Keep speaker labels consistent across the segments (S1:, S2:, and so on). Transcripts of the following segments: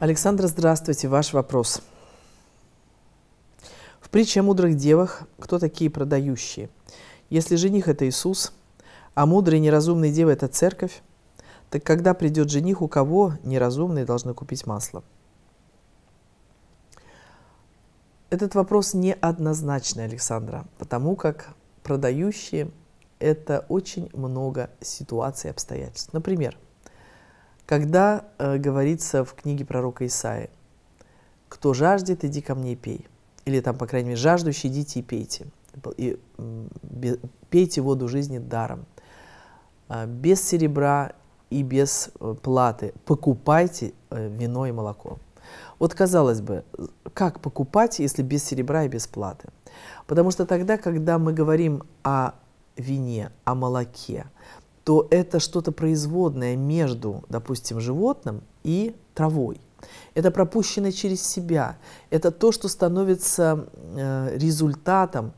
S1: Александра, здравствуйте. Ваш вопрос. В притче о мудрых девах кто такие продающие? Если жених – это Иисус, а мудрые неразумные девы – это церковь, так когда придет жених, у кого неразумные должны купить масло? Этот вопрос неоднозначный, Александра, потому как продающие – это очень много ситуаций и обстоятельств. Например – когда э, говорится в книге пророка Исаи, кто жаждет, иди ко мне и пей. Или там, по крайней мере, жаждущий, идите и пейте. И, и, пейте воду жизни даром. А, без серебра и без э, платы. Покупайте э, вино и молоко. Вот казалось бы, как покупать, если без серебра и без платы? Потому что тогда, когда мы говорим о вине, о молоке, то это что-то производное между, допустим, животным и травой. Это пропущено через себя. Это то, что становится э, результатом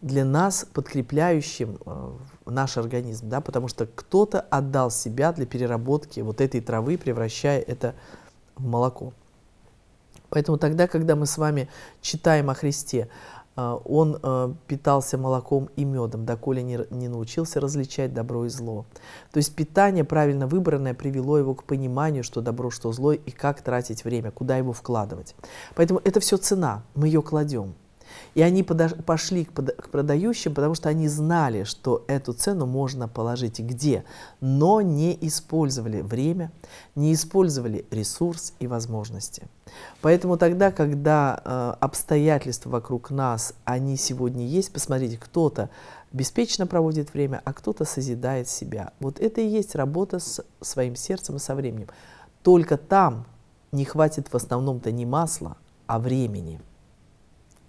S1: для нас, подкрепляющим э, наш организм, да, потому что кто-то отдал себя для переработки вот этой травы, превращая это в молоко. Поэтому тогда, когда мы с вами читаем о Христе, а, он а, питался молоком и медом, доколе не, не научился различать добро и зло. То есть питание, правильно выбранное, привело его к пониманию, что добро, что зло, и как тратить время, куда его вкладывать. Поэтому это все цена, мы ее кладем. И они подош... пошли к, под... к продающим, потому что они знали, что эту цену можно положить где, но не использовали время, не использовали ресурс и возможности. Поэтому тогда, когда э, обстоятельства вокруг нас, они сегодня есть, посмотрите, кто-то беспечно проводит время, а кто-то созидает себя. Вот это и есть работа с своим сердцем и со временем. Только там не хватит в основном-то не масла, а времени.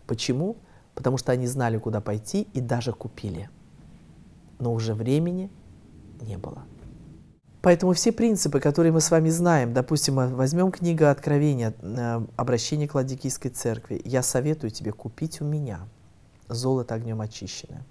S1: Почему? Потому что они знали, куда пойти и даже купили. Но уже времени не было. Поэтому все принципы, которые мы с вами знаем, допустим, возьмем книга Откровения, э, обращение к Ладикийской церкви, я советую тебе купить у меня золото огнем очищенное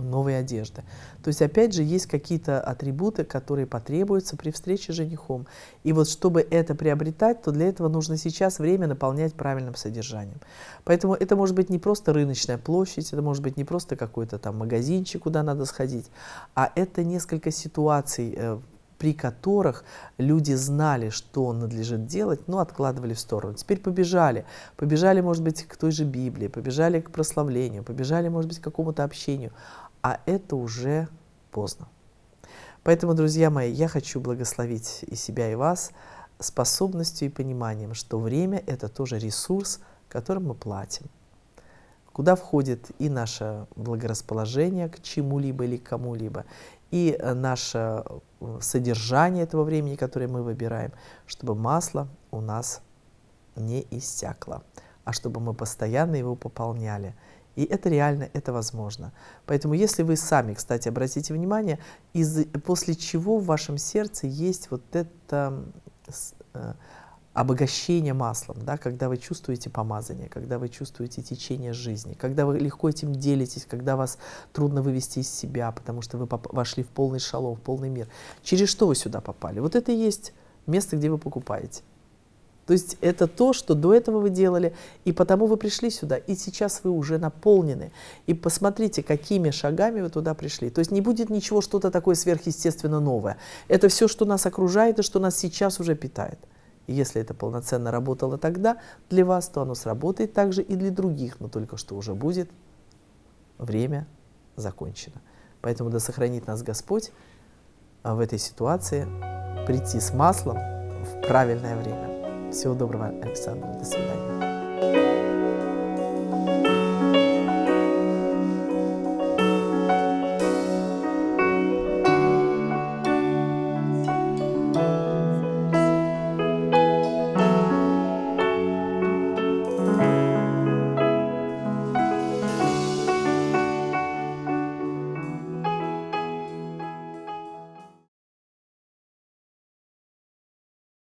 S1: новой одежды. То есть, опять же, есть какие-то атрибуты, которые потребуются при встрече с женихом. И вот чтобы это приобретать, то для этого нужно сейчас время наполнять правильным содержанием. Поэтому это может быть не просто рыночная площадь, это может быть не просто какой-то там магазинчик, куда надо сходить, а это несколько ситуаций, э, при которых люди знали, что надлежит делать, но откладывали в сторону. Теперь побежали. Побежали, может быть, к той же Библии, побежали к прославлению, побежали, может быть, к какому-то общению. А это уже поздно. Поэтому, друзья мои, я хочу благословить и себя, и вас способностью и пониманием, что время – это тоже ресурс, которым мы платим – куда входит и наше благорасположение к чему-либо или кому-либо, и э, наше э, содержание этого времени, которое мы выбираем, чтобы масло у нас не иссякло, а чтобы мы постоянно его пополняли. И это реально, это возможно. Поэтому если вы сами, кстати, обратите внимание, из, после чего в вашем сердце есть вот это э, обогащение маслом, да, когда вы чувствуете помазание, когда вы чувствуете течение жизни, когда вы легко этим делитесь, когда вас трудно вывести из себя, потому что вы вошли в полный шалом, в полный мир. Через что вы сюда попали? Вот это и есть место, где вы покупаете. То есть это то, что до этого вы делали, и потому вы пришли сюда, и сейчас вы уже наполнены. И посмотрите, какими шагами вы туда пришли. То есть не будет ничего что-то такое сверхъестественно новое. Это все, что нас окружает и что нас сейчас уже питает. И если это полноценно работало тогда для вас, то оно сработает также и для других, но только что уже будет время закончено. Поэтому да сохранит нас Господь а в этой ситуации, прийти с маслом в правильное время. Всего доброго, Александр. До свидания.